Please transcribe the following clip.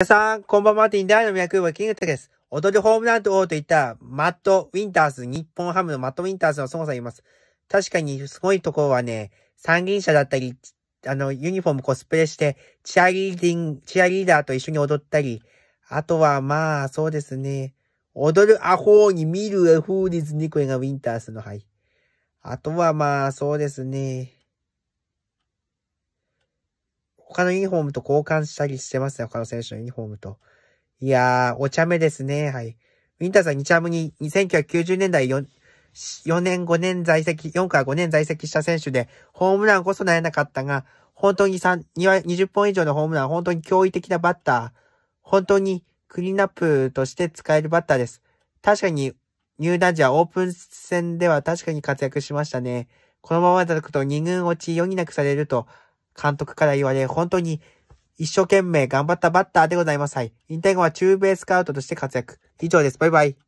皆さん、こんばんは、マーティンダ大の脈はキングテです。踊るホームランと王といったマット・ウィンターズ、日本ハムのマット・ウィンターズの孫さんいます。確かにすごいところはね、三輪車だったり、あの、ユニフォームコスプレして、チアリーディン、チアリーダーと一緒に踊ったり、あとはまあ、そうですね、踊るアホーに見るアホーですね、これがウィンターズの、はい。あとはまあ、そうですね、他のユニフォームと交換したりしてますね。他の選手のユニフォームと。いやー、お茶目ですね。はい。ウィンターさん2チャームに1990年代 4, 4年5年在籍、4から5年在籍した選手で、ホームランこそなれなかったが、本当に3、20本以上のホームラン、本当に驚異的なバッター、本当にクリーンアップとして使えるバッターです。確かに、ニューダンジャーオープン戦では確かに活躍しましたね。このままだと2軍落ち、余儀なくされると、監督から言われ、本当に一生懸命頑張ったバッターでございます。はい。引退後は中米スカウトとして活躍。以上です。バイバイ。